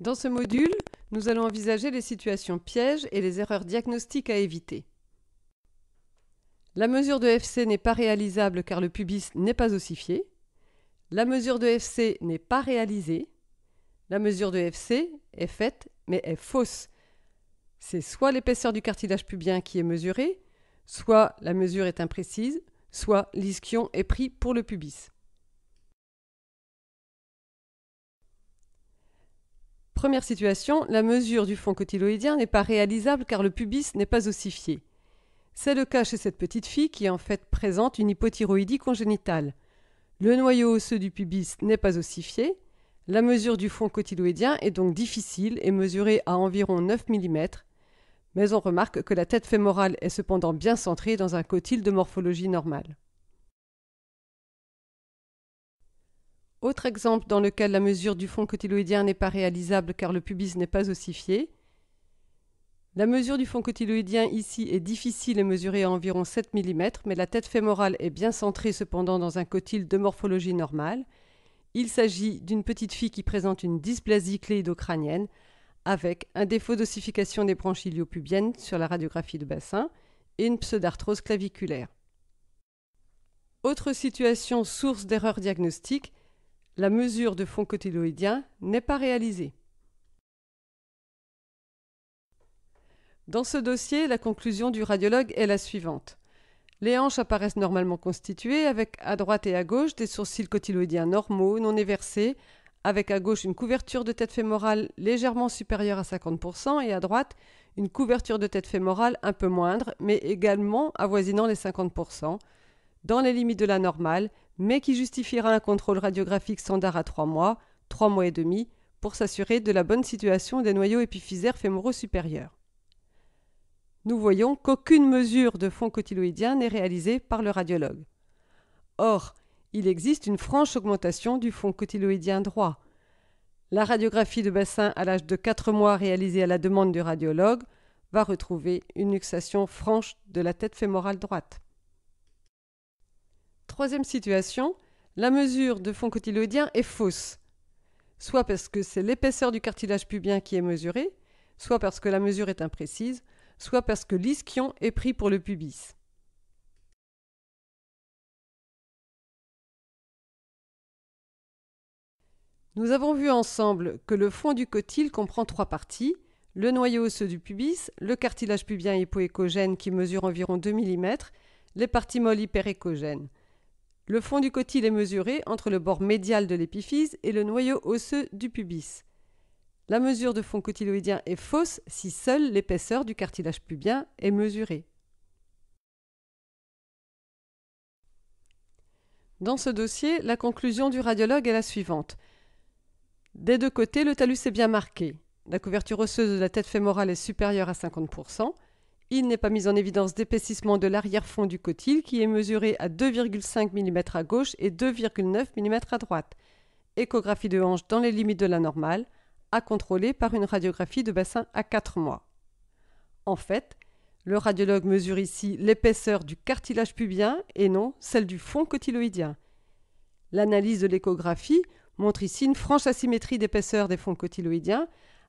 Dans ce module, nous allons envisager les situations pièges et les erreurs diagnostiques à éviter. La mesure de FC n'est pas réalisable car le pubis n'est pas ossifié. La mesure de FC n'est pas réalisée. La mesure de FC est faite mais est fausse. C'est soit l'épaisseur du cartilage pubien qui est mesurée, soit la mesure est imprécise, soit l'ischion est pris pour le pubis. Première situation, la mesure du fond cotyloïdien n'est pas réalisable car le pubis n'est pas ossifié. C'est le cas chez cette petite fille qui en fait présente une hypothyroïdie congénitale. Le noyau osseux du pubis n'est pas ossifié, la mesure du fond cotyloïdien est donc difficile et mesurée à environ 9 mm, mais on remarque que la tête fémorale est cependant bien centrée dans un cotyle de morphologie normale. Autre exemple dans lequel la mesure du fond cotyloïdien n'est pas réalisable car le pubis n'est pas ossifié. La mesure du fond cotyloïdien ici est difficile à mesurer à environ 7 mm, mais la tête fémorale est bien centrée cependant dans un cotyle de morphologie normale. Il s'agit d'une petite fille qui présente une dysplasie cléidocrânienne avec un défaut d'ossification des branches iliopubiennes sur la radiographie de bassin et une pseudarthrose claviculaire. Autre situation source d'erreur diagnostique, la mesure de fond cotyloïdien n'est pas réalisée. Dans ce dossier, la conclusion du radiologue est la suivante. Les hanches apparaissent normalement constituées avec à droite et à gauche des sourcils cotyloïdiens normaux, non éversés, avec à gauche une couverture de tête fémorale légèrement supérieure à 50% et à droite une couverture de tête fémorale un peu moindre, mais également avoisinant les 50%, dans les limites de la normale, mais qui justifiera un contrôle radiographique standard à 3 mois, 3 mois et demi, pour s'assurer de la bonne situation des noyaux épiphysaires fémoraux supérieurs. Nous voyons qu'aucune mesure de fond cotyloïdien n'est réalisée par le radiologue. Or, il existe une franche augmentation du fond cotyloïdien droit. La radiographie de bassin à l'âge de 4 mois réalisée à la demande du radiologue va retrouver une luxation franche de la tête fémorale droite troisième situation, la mesure de fond cotyloïdien est fausse, soit parce que c'est l'épaisseur du cartilage pubien qui est mesurée, soit parce que la mesure est imprécise, soit parce que l'ischion est pris pour le pubis. Nous avons vu ensemble que le fond du cotyle comprend trois parties, le noyau osseux du pubis, le cartilage pubien hypoécogène qui mesure environ 2 mm, les parties molles hyperécogènes. Le fond du cotyle est mesuré entre le bord médial de l'épiphyse et le noyau osseux du pubis. La mesure de fond cotyloïdien est fausse si seule l'épaisseur du cartilage pubien est mesurée. Dans ce dossier, la conclusion du radiologue est la suivante. Des deux côtés, le talus est bien marqué. La couverture osseuse de la tête fémorale est supérieure à 50%, il n'est pas mis en évidence d'épaississement de l'arrière-fond du cotyle qui est mesuré à 2,5 mm à gauche et 2,9 mm à droite. Échographie de hanche dans les limites de la normale, à contrôler par une radiographie de bassin à 4 mois. En fait, le radiologue mesure ici l'épaisseur du cartilage pubien et non celle du fond cotyloïdien. L'analyse de l'échographie montre ici une franche asymétrie d'épaisseur des fonds cotyloïdiens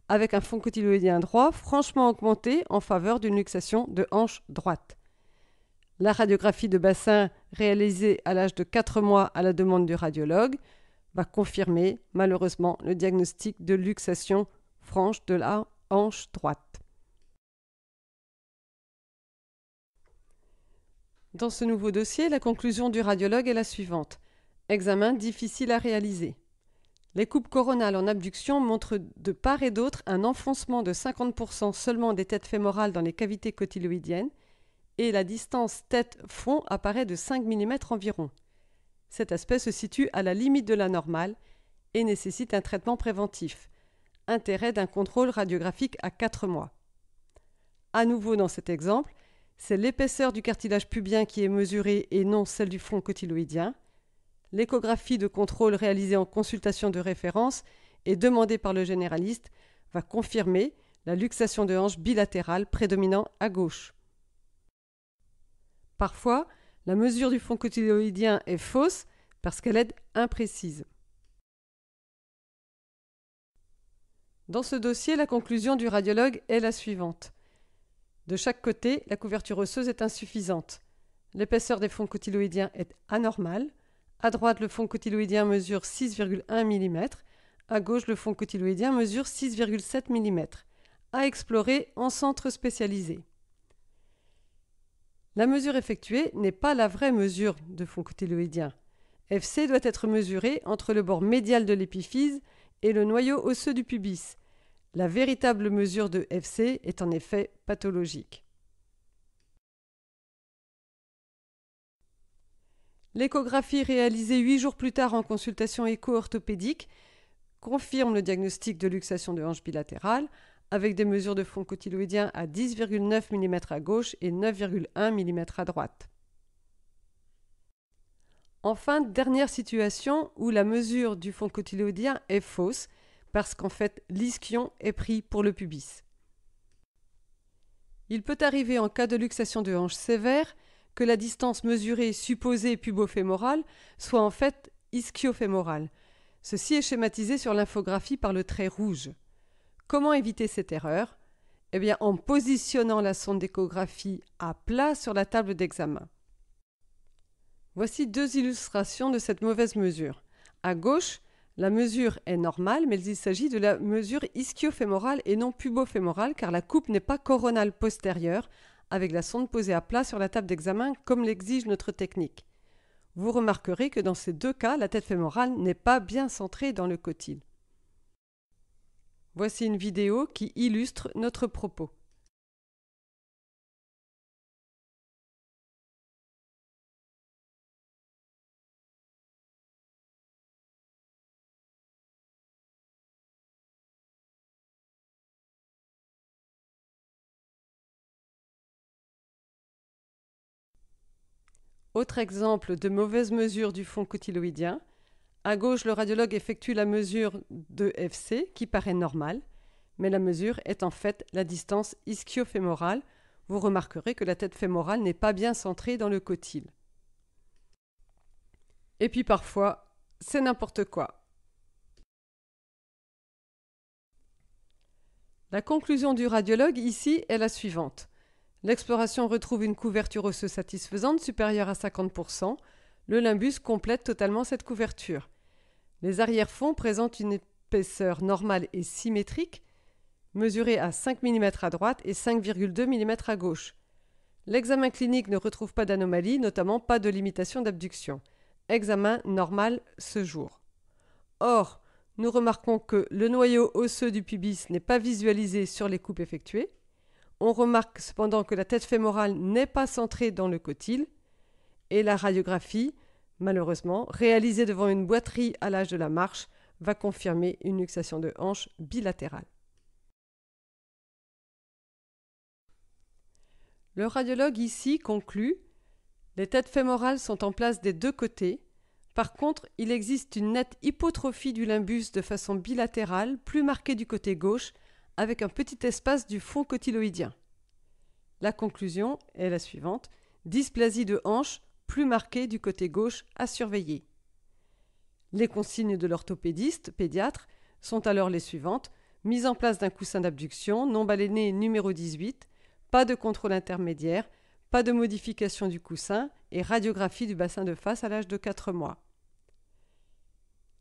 avec un fond cotyloïdien droit franchement augmenté en faveur d'une luxation de hanche droite. La radiographie de bassin réalisée à l'âge de 4 mois à la demande du radiologue va confirmer malheureusement le diagnostic de luxation franche de la hanche droite. Dans ce nouveau dossier, la conclusion du radiologue est la suivante. Examen difficile à réaliser. Les coupes coronales en abduction montrent de part et d'autre un enfoncement de 50% seulement des têtes fémorales dans les cavités cotyloïdiennes et la distance tête-fond apparaît de 5 mm environ. Cet aspect se situe à la limite de la normale et nécessite un traitement préventif. Intérêt d'un contrôle radiographique à 4 mois. A nouveau dans cet exemple, c'est l'épaisseur du cartilage pubien qui est mesurée et non celle du front cotyloïdien l'échographie de contrôle réalisée en consultation de référence et demandée par le généraliste va confirmer la luxation de hanche bilatérale prédominant à gauche. Parfois, la mesure du fond cotyloïdien est fausse parce qu'elle est imprécise. Dans ce dossier, la conclusion du radiologue est la suivante. De chaque côté, la couverture osseuse est insuffisante. L'épaisseur des fonds cotyloïdiens est anormale. À droite, le fond cotyloïdien mesure 6,1 mm. À gauche, le fond cotyloïdien mesure 6,7 mm. À explorer en centre spécialisé. La mesure effectuée n'est pas la vraie mesure de fond cotyloïdien. FC doit être mesuré entre le bord médial de l'épiphyse et le noyau osseux du pubis. La véritable mesure de FC est en effet pathologique. L'échographie réalisée huit jours plus tard en consultation éco-orthopédique confirme le diagnostic de luxation de hanche bilatérale avec des mesures de fond cotyloïdien à 10,9 mm à gauche et 9,1 mm à droite. Enfin, dernière situation où la mesure du fond cotyloïdien est fausse parce qu'en fait l'ischion est pris pour le pubis. Il peut arriver en cas de luxation de hanche sévère que la distance mesurée supposée pubofémorale soit en fait ischiofémorale. Ceci est schématisé sur l'infographie par le trait rouge. Comment éviter cette erreur Eh bien en positionnant la sonde d'échographie à plat sur la table d'examen. Voici deux illustrations de cette mauvaise mesure. À gauche, la mesure est normale, mais il s'agit de la mesure ischiofémorale et non pubofémorale car la coupe n'est pas coronale postérieure, avec la sonde posée à plat sur la table d'examen comme l'exige notre technique. Vous remarquerez que dans ces deux cas, la tête fémorale n'est pas bien centrée dans le cotyle. Voici une vidéo qui illustre notre propos. Autre exemple de mauvaise mesure du fond cotyloïdien. À gauche, le radiologue effectue la mesure de FC qui paraît normale, mais la mesure est en fait la distance ischio-fémorale. Vous remarquerez que la tête fémorale n'est pas bien centrée dans le cotyle. Et puis parfois, c'est n'importe quoi. La conclusion du radiologue ici est la suivante. L'exploration retrouve une couverture osseuse satisfaisante supérieure à 50%. Le limbus complète totalement cette couverture. Les arrière-fonds présentent une épaisseur normale et symétrique, mesurée à 5 mm à droite et 5,2 mm à gauche. L'examen clinique ne retrouve pas d'anomalie, notamment pas de limitation d'abduction. Examen normal ce jour. Or, nous remarquons que le noyau osseux du pubis n'est pas visualisé sur les coupes effectuées, on remarque cependant que la tête fémorale n'est pas centrée dans le cotyle et la radiographie, malheureusement, réalisée devant une boîterie à l'âge de la marche, va confirmer une luxation de hanche bilatérale. Le radiologue ici conclut Les têtes fémorales sont en place des deux côtés. Par contre, il existe une nette hypotrophie du limbus de façon bilatérale, plus marquée du côté gauche, avec un petit espace du fond cotyloïdien. La conclusion est la suivante. Dysplasie de hanche plus marquée du côté gauche à surveiller. Les consignes de l'orthopédiste pédiatre sont alors les suivantes. Mise en place d'un coussin d'abduction non baleiné numéro 18, pas de contrôle intermédiaire, pas de modification du coussin et radiographie du bassin de face à l'âge de 4 mois.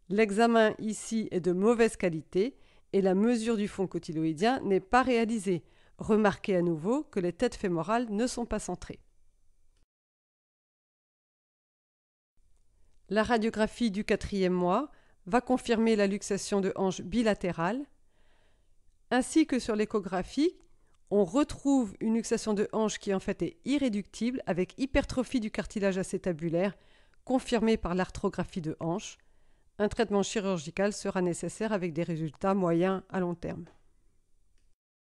L'examen ici est de mauvaise qualité et la mesure du fond cotyloïdien n'est pas réalisée. Remarquez à nouveau que les têtes fémorales ne sont pas centrées. La radiographie du quatrième mois va confirmer la luxation de hanches bilatérales, ainsi que sur l'échographie, on retrouve une luxation de hanche qui en fait est irréductible avec hypertrophie du cartilage acétabulaire confirmée par l'arthrographie de hanche. Un traitement chirurgical sera nécessaire avec des résultats moyens à long terme.